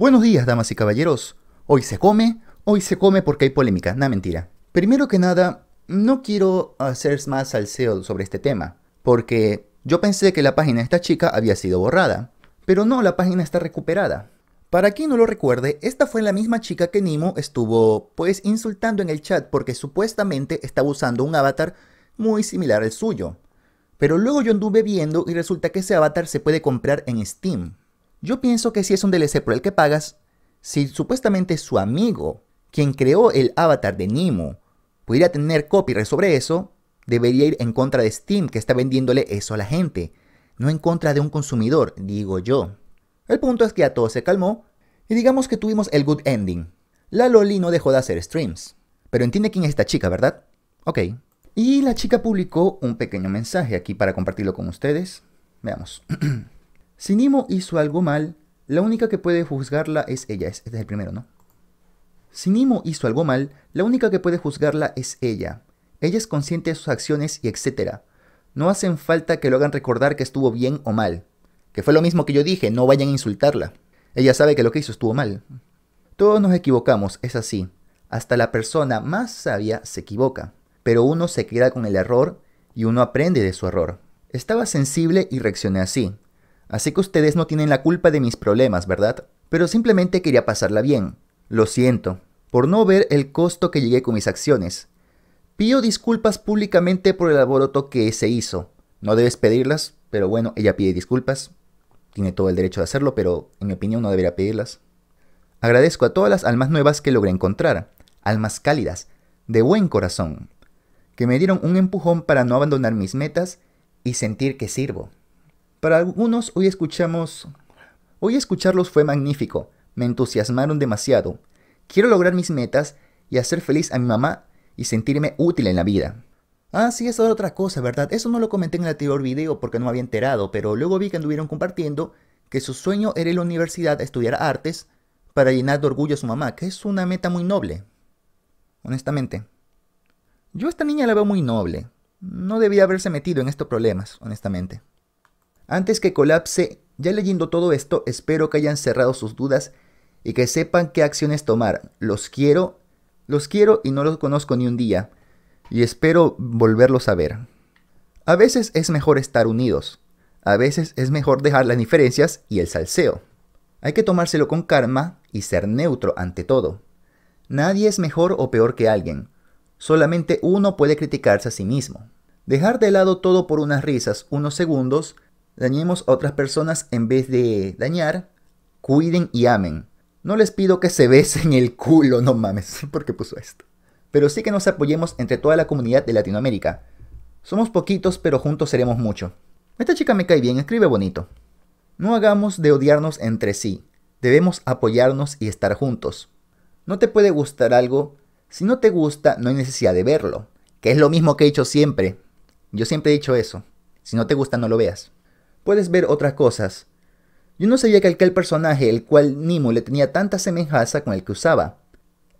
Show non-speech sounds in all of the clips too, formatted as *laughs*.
Buenos días, damas y caballeros. Hoy se come, hoy se come porque hay polémica, nada mentira. Primero que nada, no quiero hacer más salseo sobre este tema, porque yo pensé que la página de esta chica había sido borrada, pero no, la página está recuperada. Para quien no lo recuerde, esta fue la misma chica que Nimo estuvo pues insultando en el chat porque supuestamente estaba usando un avatar muy similar al suyo. Pero luego yo anduve viendo y resulta que ese avatar se puede comprar en Steam. Yo pienso que si es un DLC por el que pagas, si supuestamente su amigo, quien creó el avatar de Nemo, pudiera tener copyright sobre eso, debería ir en contra de Steam, que está vendiéndole eso a la gente, no en contra de un consumidor, digo yo. El punto es que a todo se calmó, y digamos que tuvimos el good ending. La Loli no dejó de hacer streams. Pero entiende quién es esta chica, ¿verdad? Ok. Y la chica publicó un pequeño mensaje aquí para compartirlo con ustedes. Veamos. *clears throat* Si Nimo hizo algo mal, la única que puede juzgarla es ella. Este es el primero, ¿no? Si Nimo hizo algo mal, la única que puede juzgarla es ella. Ella es consciente de sus acciones y etcétera. No hacen falta que lo hagan recordar que estuvo bien o mal. Que fue lo mismo que yo dije, no vayan a insultarla. Ella sabe que lo que hizo estuvo mal. Todos nos equivocamos, es así. Hasta la persona más sabia se equivoca. Pero uno se queda con el error y uno aprende de su error. Estaba sensible y reaccioné así. Así que ustedes no tienen la culpa de mis problemas, ¿verdad? Pero simplemente quería pasarla bien. Lo siento, por no ver el costo que llegué con mis acciones. Pido disculpas públicamente por el alboroto que se hizo. No debes pedirlas, pero bueno, ella pide disculpas. Tiene todo el derecho de hacerlo, pero en mi opinión no debería pedirlas. Agradezco a todas las almas nuevas que logré encontrar, almas cálidas, de buen corazón, que me dieron un empujón para no abandonar mis metas y sentir que sirvo. Para algunos hoy escuchamos... Hoy escucharlos fue magnífico, me entusiasmaron demasiado. Quiero lograr mis metas y hacer feliz a mi mamá y sentirme útil en la vida. Ah, sí, eso era otra cosa, ¿verdad? Eso no lo comenté en el anterior video porque no me había enterado, pero luego vi que anduvieron compartiendo que su sueño era ir a la universidad a estudiar artes para llenar de orgullo a su mamá, que es una meta muy noble. Honestamente. Yo a esta niña la veo muy noble. No debía haberse metido en estos problemas, honestamente. Antes que colapse, ya leyendo todo esto, espero que hayan cerrado sus dudas y que sepan qué acciones tomar. Los quiero, los quiero y no los conozco ni un día. Y espero volverlos a ver. A veces es mejor estar unidos. A veces es mejor dejar las diferencias y el salseo. Hay que tomárselo con calma y ser neutro ante todo. Nadie es mejor o peor que alguien. Solamente uno puede criticarse a sí mismo. Dejar de lado todo por unas risas unos segundos dañemos a otras personas en vez de dañar, cuiden y amen. No les pido que se besen el culo, no mames, *laughs* porque puso esto. Pero sí que nos apoyemos entre toda la comunidad de Latinoamérica. Somos poquitos, pero juntos seremos mucho. Esta chica me cae bien, escribe bonito. No hagamos de odiarnos entre sí. Debemos apoyarnos y estar juntos. No te puede gustar algo. Si no te gusta, no hay necesidad de verlo. Que es lo mismo que he hecho siempre. Yo siempre he dicho eso. Si no te gusta, no lo veas puedes ver otras cosas. Yo no sabía que aquel personaje, el cual Nimo le tenía tanta semejanza con el que usaba.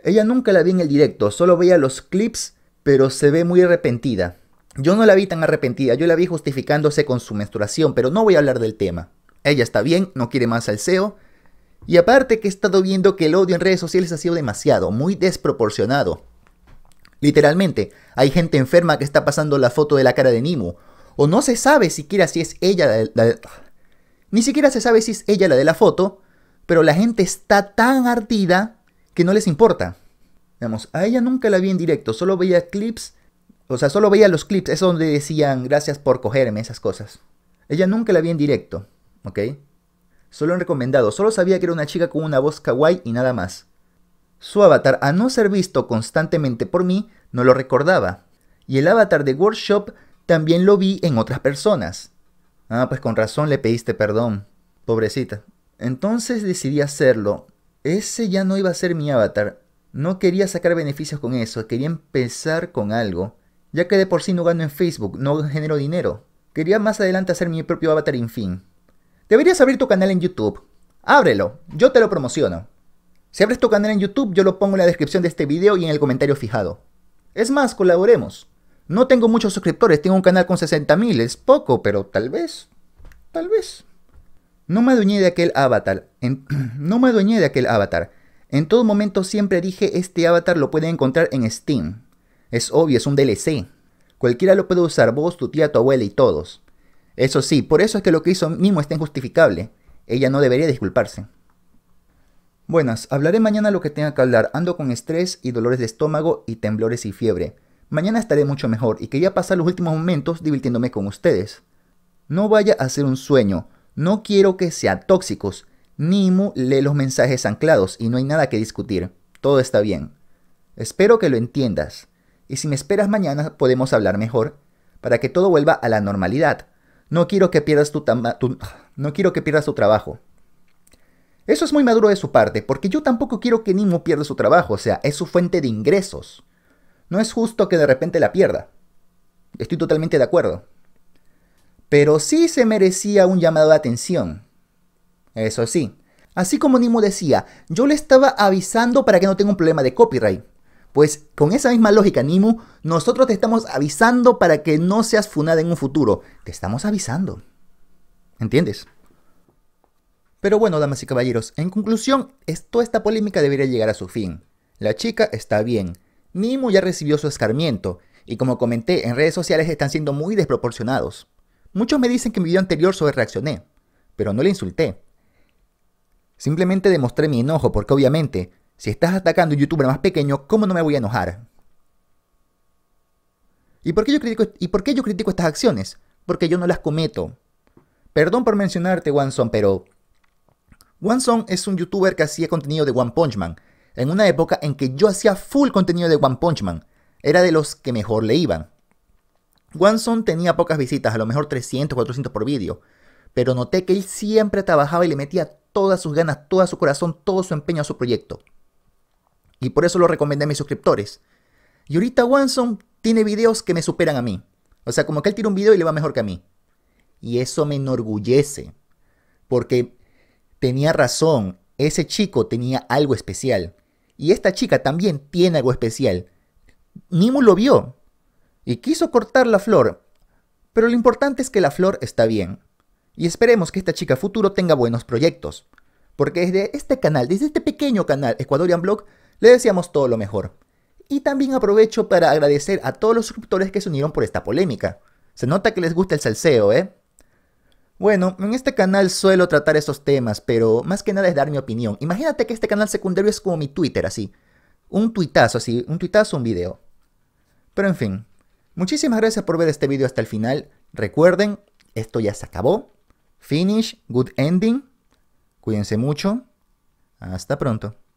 Ella nunca la vi en el directo, solo veía los clips, pero se ve muy arrepentida. Yo no la vi tan arrepentida, yo la vi justificándose con su menstruación, pero no voy a hablar del tema. Ella está bien, no quiere más al Y aparte que he estado viendo que el odio en redes sociales ha sido demasiado, muy desproporcionado. Literalmente, hay gente enferma que está pasando la foto de la cara de Nimu o no se sabe siquiera si es ella la de, la ni siquiera se sabe si es ella la de la foto, pero la gente está tan ardida que no les importa. vamos a ella nunca la vi en directo, solo veía clips, o sea, solo veía los clips, es donde decían gracias por cogerme, esas cosas. Ella nunca la vi en directo, ¿ok? Solo en recomendado, solo sabía que era una chica con una voz kawaii y nada más. Su avatar, a no ser visto constantemente por mí, no lo recordaba. Y el avatar de Workshop también lo vi en otras personas. Ah, pues con razón le pediste perdón, pobrecita. Entonces decidí hacerlo. Ese ya no iba a ser mi avatar. No quería sacar beneficios con eso, quería empezar con algo, ya que de por sí no gano en Facebook, no genero dinero. Quería más adelante hacer mi propio avatar en fin. Deberías abrir tu canal en YouTube. Ábrelo, yo te lo promociono. Si abres tu canal en YouTube, yo lo pongo en la descripción de este video y en el comentario fijado. Es más, colaboremos. No tengo muchos suscriptores, tengo un canal con 60.000, es poco, pero tal vez, tal vez. No me adueñé de aquel avatar, *clears throat* no me adueñé de aquel avatar. En todo momento siempre dije, este avatar lo pueden encontrar en Steam. Es obvio, es un DLC. Cualquiera lo puede usar, vos, tu tía, tu abuela y todos. Eso sí, por eso es que lo que hizo Mimo está injustificable. Ella no debería disculparse. Buenas, hablaré mañana lo que tenga que hablar. Ando con estrés y dolores de estómago y temblores y fiebre mañana estaré mucho mejor y quería pasar los últimos momentos divirtiéndome con ustedes. No vaya a ser un sueño, no quiero que sean tóxicos. Nimu lee los mensajes anclados y no hay nada que discutir, todo está bien. Espero que lo entiendas. Y si me esperas mañana podemos hablar mejor, para que todo vuelva a la normalidad. No quiero que pierdas tu, tu no quiero que pierdas tu trabajo. Eso es muy maduro de su parte, porque yo tampoco quiero que Nimo pierda su trabajo, o sea, es su fuente de ingresos. No es justo que de repente la pierda. Estoy totalmente de acuerdo. Pero sí se merecía un llamado de atención. Eso sí. Así como Nimo decía, yo le estaba avisando para que no tenga un problema de copyright. Pues con esa misma lógica, Nimu, nosotros te estamos avisando para que no seas funada en un futuro. Te estamos avisando. ¿Entiendes? Pero bueno, damas y caballeros, en conclusión, toda esta polémica debería llegar a su fin. La chica está bien, Mimo ya recibió su escarmiento, y como comenté en redes sociales están siendo muy desproporcionados. Muchos me dicen que en mi video anterior sobre reaccioné, pero no le insulté. Simplemente demostré mi enojo porque obviamente, si estás atacando a un youtuber más pequeño, ¿cómo no me voy a enojar? ¿Y por qué yo critico, y yo critico estas acciones? Porque yo no las cometo. Perdón por mencionarte, Wanson, pero... son es un youtuber que hacía contenido de One Punch Man, en una época en que yo hacía full contenido de One Punch Man. Era de los que mejor le iban. Wanson tenía pocas visitas, a lo mejor 300, 400 por vídeo, pero noté que él siempre trabajaba y le metía todas sus ganas, todo su corazón, todo su empeño a su proyecto. Y por eso lo recomendé a mis suscriptores. Y ahorita Wanson tiene videos que me superan a mí. O sea, como que él tira un video y le va mejor que a mí. Y eso me enorgullece, porque tenía razón, ese chico tenía algo especial. Y esta chica también tiene algo especial. Nimu lo vio y quiso cortar la flor, pero lo importante es que la flor está bien. Y esperemos que esta chica futuro tenga buenos proyectos, porque desde este canal, desde este pequeño canal Ecuadorian Blog, le deseamos todo lo mejor. Y también aprovecho para agradecer a todos los suscriptores que se unieron por esta polémica. Se nota que les gusta el salseo, ¿eh? Bueno, en este canal suelo tratar esos temas, pero más que nada es dar mi opinión. Imagínate que este canal secundario es como mi Twitter, así. Un tuitazo, así. Un tuitazo, un video. Pero en fin. Muchísimas gracias por ver este video hasta el final. Recuerden, esto ya se acabó. Finish, good ending. Cuídense mucho. Hasta pronto.